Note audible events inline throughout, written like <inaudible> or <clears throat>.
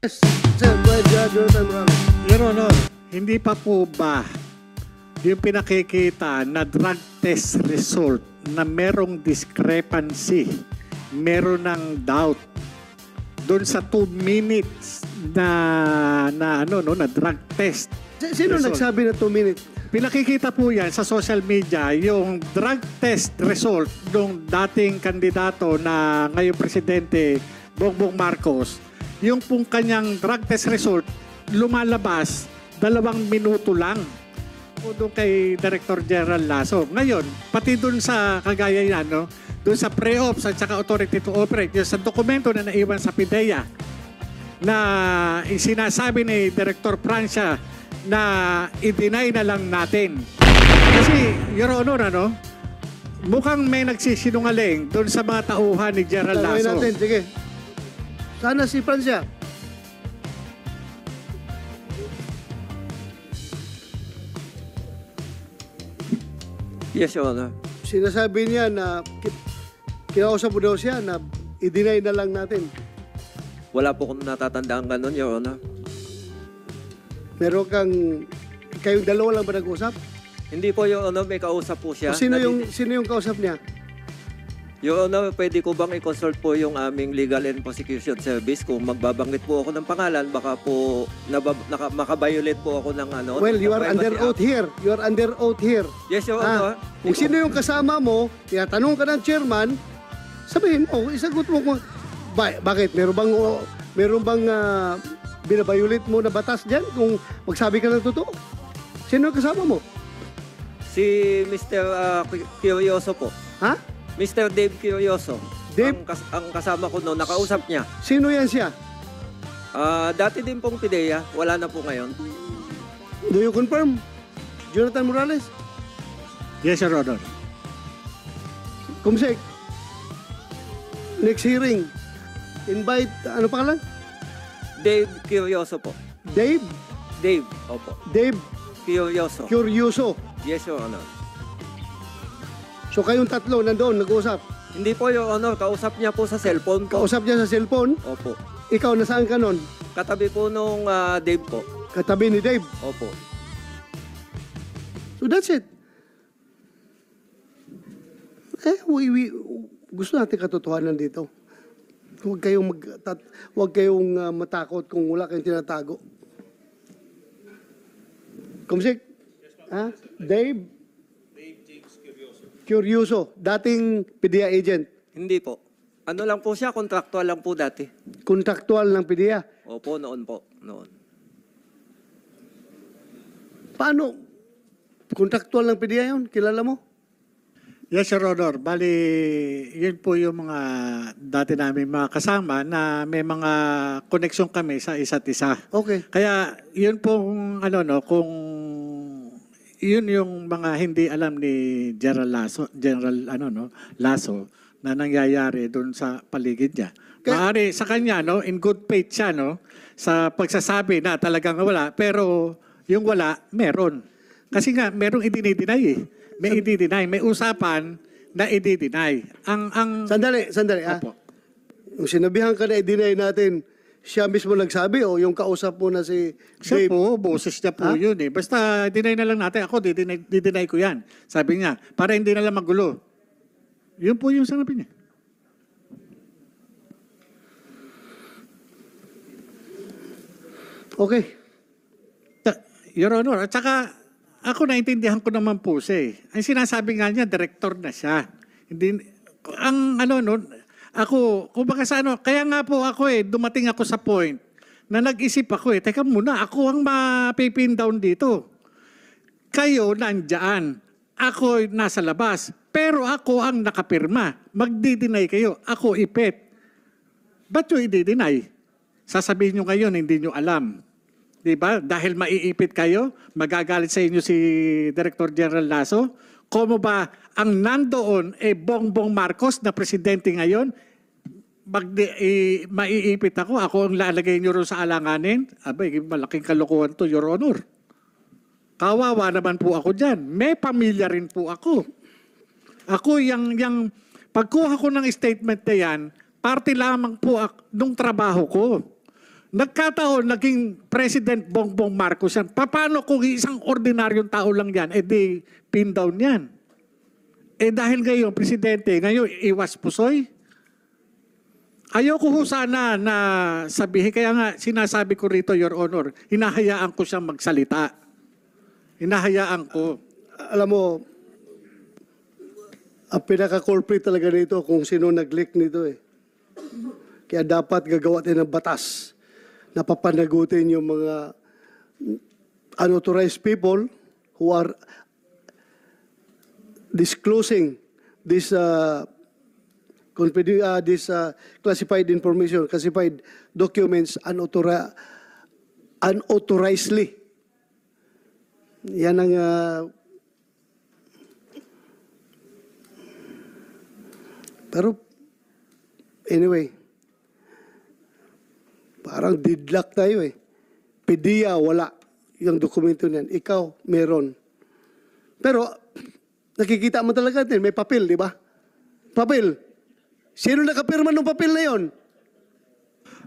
Sir, Vice Judge Jonathan Morales. Your Honor, hindi pa po ba yung pinakikita na drug test result na merong discrepancy, meron ng doubt doon sa 2 minutes na na ano no na drug test. Sino result. nagsabi na 2 minutes? Pinakikita po yan sa social media, yung drug test result ng dating kandidato na ngayon presidente Bongbong Marcos yung pong kanyang drug test result lumalabas dalawang minuto lang po doon kay Director General Lasso. Ngayon, pati doon sa kagaya yan, no? doon sa pre-ops at saka authority to operate, yung sa dokumento na naiwan sa PIDEA na sinasabi ni Director Francia na i-deny na lang natin. Kasi, Your Honor, ano, mukhang may nagsisinungaling doon sa mga tauhan ni General Lasso. natin, sige. Sana si Francia. Yes, Your Honor. Sinasabi niya na ki- kinausap mo daw siya na i-deny na lang natin. Wala po akong natatandaan ganun, Your Honor. Meron kang kayong dalawa lang ba nag-usap? Hindi po, Your Honor, may kausap po siya. O sino yung sino yung kausap niya? Your Honor, pwede ko bang i-consult po yung aming legal and prosecution service kung magbabanggit po ako ng pangalan baka po nabab- naka- makabiolate po ako ng ano. Well, you are under oath here. You are under oath here. Yes, Your ah, Honor. Ah, kung sino yung kasama mo, tinatanong ka ng chairman, sabihin mo, oh, isagot mo kung ba- bakit meron bang o, oh, meron bang ah, binabayulit mo na batas diyan kung magsabi ka ng totoo? Sino yung kasama mo? Si Mr. ah, Curioso po. Ha? Mr. Dave Curioso. Dave? Ang, kas- ang kasama ko noon, nakausap niya. Sino yan siya? Ah, dati din pong Pidea, wala na po ngayon. Do you confirm? Jonathan Morales? Yes, Your Honor. Kumsek. Next hearing. Invite, ano pa pangalan? Dave Curioso po. Dave? Dave, opo. Dave Curioso. Curioso. Yes, Your Honor. So kayong tatlo nandoon, nag-uusap. Hindi po, Your Honor. Kausap niya po sa cellphone po. Kausap niya sa cellphone. Opo. Ikaw, nasaan ka nun? Katabi po nung ah, Dave po. Katabi ni Dave. Opo. So that's it. Eh, we, we, gusto natin katotohanan dito. Huwag kayong, mag, tat, huwag kayong ah, matakot kung wala kayong tinatago. Kumsik? Ha? Dave? Curioso, dating PDEA agent, Hindi po. Ano lang po siya, kontraktual lang po dati. kontraktual ng PDEA. Opo, noon po. Noon. Paano? Kontraktual ng PDEA yun? Kilala mo? Yes, Your Honor. Bali, yun po yung mga dati namin mga kasama na may mga koneksyon kami sa isa't isa. Okay. Kaya yun po kung ano no, kung yun yung mga hindi alam ni General Lasso, General ano no, Lasso na nangyayari doon sa paligid niya. Kaya, Maari sa kanya no, in good faith siya no sa pagsasabi na talagang wala pero yung wala meron. Kasi nga merong idinidinay eh. May ididinay, may usapan na ididinay. Ang ang Sandali, sandali. Ah. Yung sinabihan ka na i-deny natin, siya mismo nagsabi o oh, yung kausap mo na si Siya Dave? po, boses niya po yun eh. Basta deny na lang natin. Ako, didinay, didinay ko yan. Sabi niya, para hindi na lang magulo. Yun po yung sinabi niya. Okay. Ta- Your Honor, at saka ako naintindihan ko naman po siya eh. Ang sinasabi nga niya, director na siya. Hindi, ang ano no, ako, kumbaga sa ano, kaya nga po ako eh, dumating ako sa point na nag-isip ako eh, teka muna, ako ang mapipin down dito. Kayo nandyan. Ako nasa labas. Pero ako ang nakapirma. Magdidinay kayo. Ako ipet. Ba't nyo i-deny? Sasabihin nyo ngayon, hindi nyo alam. Di ba? Dahil maiipit kayo, magagalit sa inyo si Director General Lasso, Komo ba ang nandoon eh Bongbong Marcos na presidente ngayon? Magdi, eh, maiipit ako, ako ang lalagay niyo ron sa alanganin. Abay, malaking kalokohan to, Your Honor. Kawawa naman po ako dyan. May pamilya rin po ako. Ako, yung, yung pagkuha ko ng statement na yan, parte lamang po ak- nung trabaho ko. Nagkataon, naging President Bongbong Marcos yan. Paano kung isang ordinaryong tao lang yan, edi eh pin down yan? Eh dahil ngayon, Presidente, ngayon, iwas pusoy. Ayoko ho sana na sabihin, kaya nga sinasabi ko rito, Your Honor, hinahayaan ko siyang magsalita. Hinahayaan ko. Alam mo, ang pinaka corporate talaga nito kung sino nag-leak nito eh. Kaya dapat gagawa tayo ng batas napapanagutin yung mga unauthorized people who are disclosing this uh, uh, this uh, classified information, classified documents unauthori unauthorizedly. Yan ang uh, pero anyway, Parang deadlock tayo eh. PDEA, wala. Yung dokumento niyan. Ikaw, meron. Pero, nakikita mo talaga din, may papel, di ba? Papel. Sino nakapirma ng papel na yon?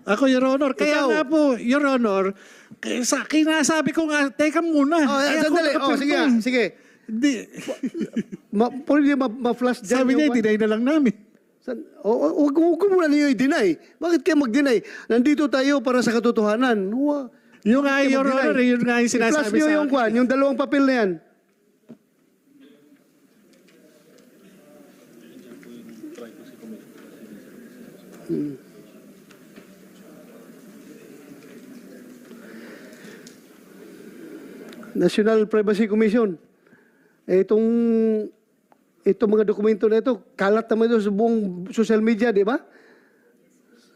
Ako, Your Honor. Kaya Ikaw. nga po, Your Honor, kaya sa, sabi ko nga, teka muna. Oh, eh, sandali. Oh, sige, sige. Di, Ma, pwede ma- ma-flash dyan sabi yung- niya, dinay na lang namin o, Huwag ko muna niyo i-deny. Bakit kayo mag-deny? Nandito tayo para sa katotohanan. Huwag. Yung nga, Your Honor, yun nga yung sinasabi sa akin. I-plus nyo yung kwan, yung dalawang papel na yan. Hmm. National Privacy Commission. Eh, itong itong mga dokumento na ito, kalat naman ito sa buong social media, di ba?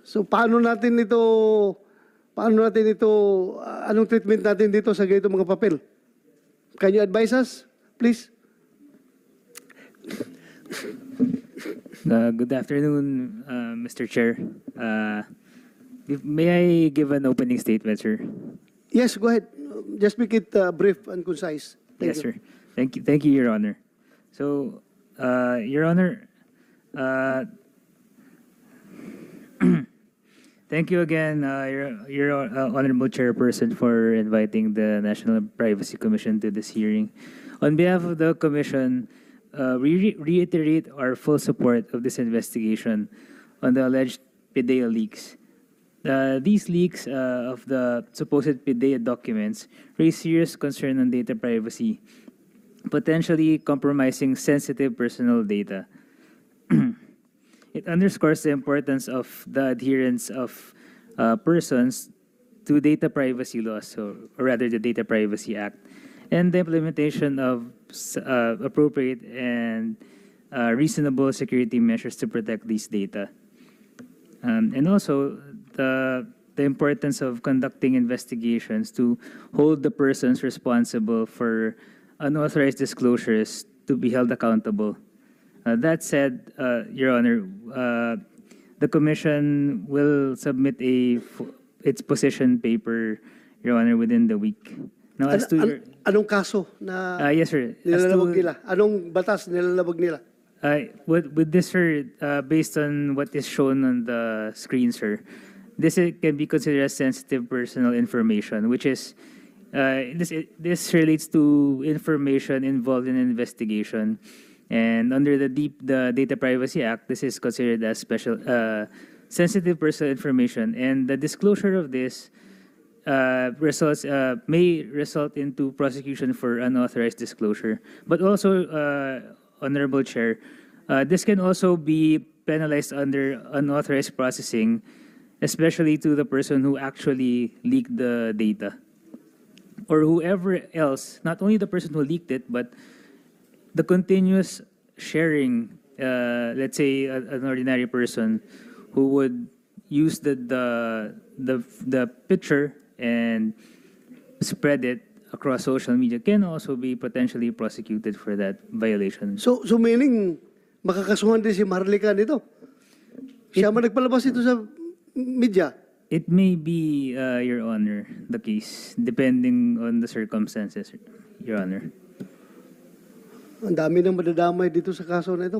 So paano natin ito, paano natin ito, ah, anong treatment natin dito sa ganito mga papel? Can you advise us, please? Uh, good afternoon, uh, Mr. Chair. Uh, may I give an opening statement, sir? Yes, go ahead. Just make it uh, brief and concise. Thank yes, you. sir. Thank you, thank you, Your Honor. So Uh, Your Honor, uh, <clears throat> thank you again, uh, Your, Honorable Chairperson, for inviting the National Privacy Commission to this hearing. On behalf of the Commission, we re reiterate our full support of this investigation on the alleged PIDEA leaks. Uh, these leaks uh, of the supposed PIDEA documents raise serious concern on data privacy potentially compromising sensitive personal data. <clears throat> it underscores the importance of the adherence of uh, persons to data privacy laws, so, or rather the Data Privacy Act, and the implementation of uh, appropriate and uh, reasonable security measures to protect these data. Um, and also the, the importance of conducting investigations to hold the persons responsible for unauthorized disclosures to be held accountable. Uh, that said, uh, Your Honor, uh, the Commission will submit a its position paper, Your Honor, within the week. Now, as to an, anong kaso na uh, yes, sir. nilalabog to, nila? Anong batas nilalabog nila? Uh, with, with this, sir, uh, based on what is shown on the screen, sir, this can be considered as sensitive personal information, which is uh, this this relates to information involved in investigation, and under the deep the Data Privacy Act, this is considered as special uh, sensitive personal information, and the disclosure of this uh, results uh, may result into prosecution for unauthorized disclosure. But also, uh, honorable chair, this can also be penalized under unauthorized processing, especially to the person who actually leaked the data or whoever else, not only the person who leaked it, but the continuous sharing, uh, let's say a, an ordinary person who would use the, the, the, the picture and spread it across social media can also be potentially prosecuted for that violation. So, so meaning, makakasuhan din si Marlica nito? Siya it, man nagpalabas ito sa media? It may be, uh, Your Honor, the case, depending on the circumstances, Your Honor. Ang dami nang madadamay dito sa kaso na ito.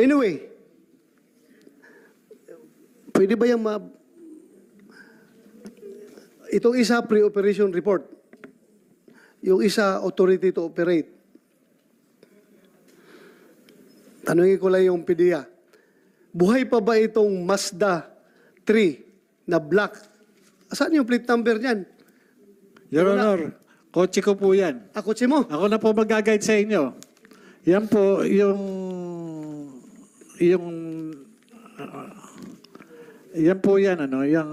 Anyway, pwede ba yung ma... Itong isa, pre-operation report. Yung isa, authority to operate. Tanungin ko lang yung PDEA. Buhay pa ba itong Mazda 3 na black. Saan yung plate number niyan? Your Wala. Honor, kotse ko po yan. Ah, kotse mo? Ako na po mag-guide sa inyo. Yan po yung... Yung... Uh, yan po yan, ano, yung...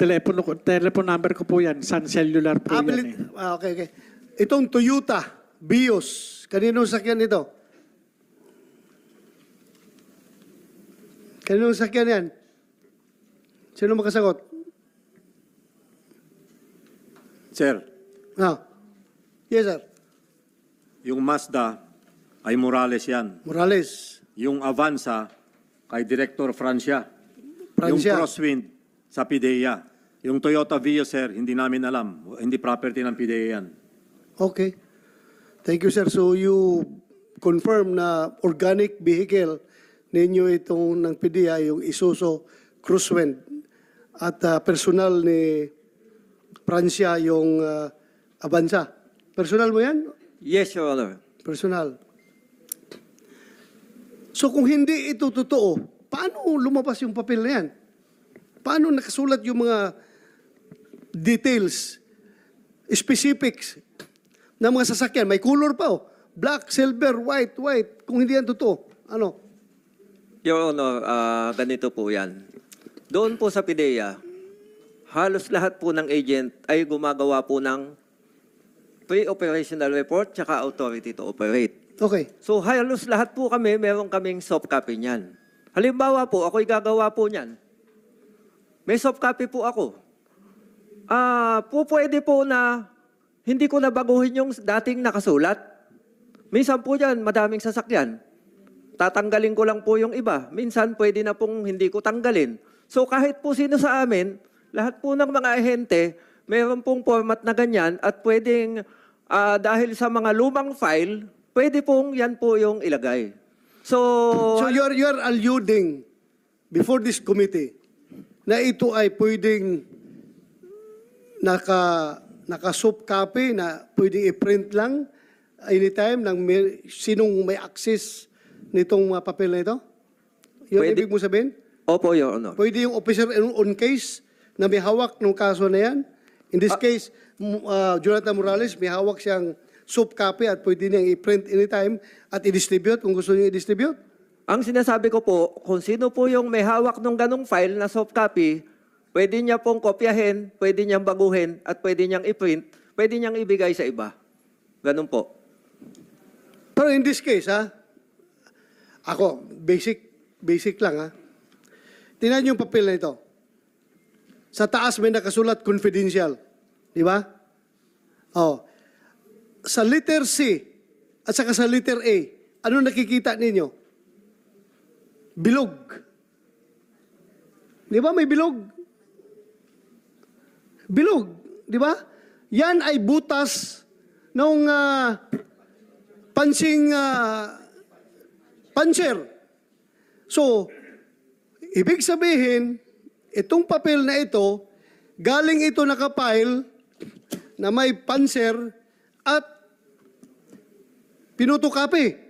Telepono, ko, telephone number ko po yan. Sun Cellular po ah, yan. Eh. Ah, okay, okay. Itong Toyota Vios, kanino sakyan ito? Kanino sakyan yan? Sino makasagot? Sir, Ah. Yes, sir. yung Mazda ay Morales yan. Morales. Yung Avanza kay Director Francia. Yung Crosswind sa PIDEA. Yung Toyota Vios, sir, hindi namin alam. Hindi property ng PIDEA yan. Okay. Thank you, sir. So you confirm na organic vehicle ninyo itong ng PDI, yung Isuzu Crosswind at uh, personal ni Pransya yung uh, ah, Abansa. Personal mo yan? Yes, Your Honor. Personal. So kung hindi ito totoo, paano lumabas yung papel na yan? Paano nakasulat yung mga details, specifics na mga sasakyan? May color pa oh. Black, silver, white, white. Kung hindi yan totoo, ano? Your Honor, uh, ganito po yan. Doon po sa PIDEA, halos lahat po ng agent ay gumagawa po ng pre-operational report tsaka authority to operate. Okay. So halos lahat po kami, meron kaming soft copy niyan. Halimbawa po, ako'y gagawa po niyan. May soft copy po ako. Ah, po pwede po na hindi ko na baguhin yung dating nakasulat. Minsan po yan, madaming sasakyan. Tatanggalin ko lang po yung iba. Minsan pwede na pong hindi ko tanggalin. So kahit po sino sa amin, lahat po ng mga ahente, meron pong format na ganyan at pwedeng uh, dahil sa mga lumang file, pwede pong yan po yung ilagay. So, so you're, you're alluding before this committee na ito ay pwedeng naka, naka soft copy na pwedeng i-print lang anytime ng may, sinong may access nitong mga ah, papel na ito? Yun pwede, ibig mo sabihin? Opo, Your Honor. Pwede yung officer in on case na may hawak ng kaso na yan. In this ah. case, m- uh, Jonathan Morales, may hawak siyang soft copy at pwede niyang i-print anytime at i-distribute kung gusto niyo i-distribute. Ang sinasabi ko po, kung sino po yung may hawak ng ganong file na soft copy, pwede niya pong kopyahin, pwede niyang baguhin, at pwede niyang i-print, pwede niyang ibigay sa iba. Ganun po. Pero in this case, ha, ako, basic, basic lang ha, Tingnan niyo yung papel na ito. Sa taas may nakasulat confidential. Di ba? Oh. Sa letter C at saka sa letter A, ano nakikita ninyo? Bilog. Di ba may bilog? Bilog. Di ba? Yan ay butas ng uh, ah, pansing uh, panser. So, Ibig sabihin, itong papel na ito, galing ito nakapile na may panser at pinutukapi.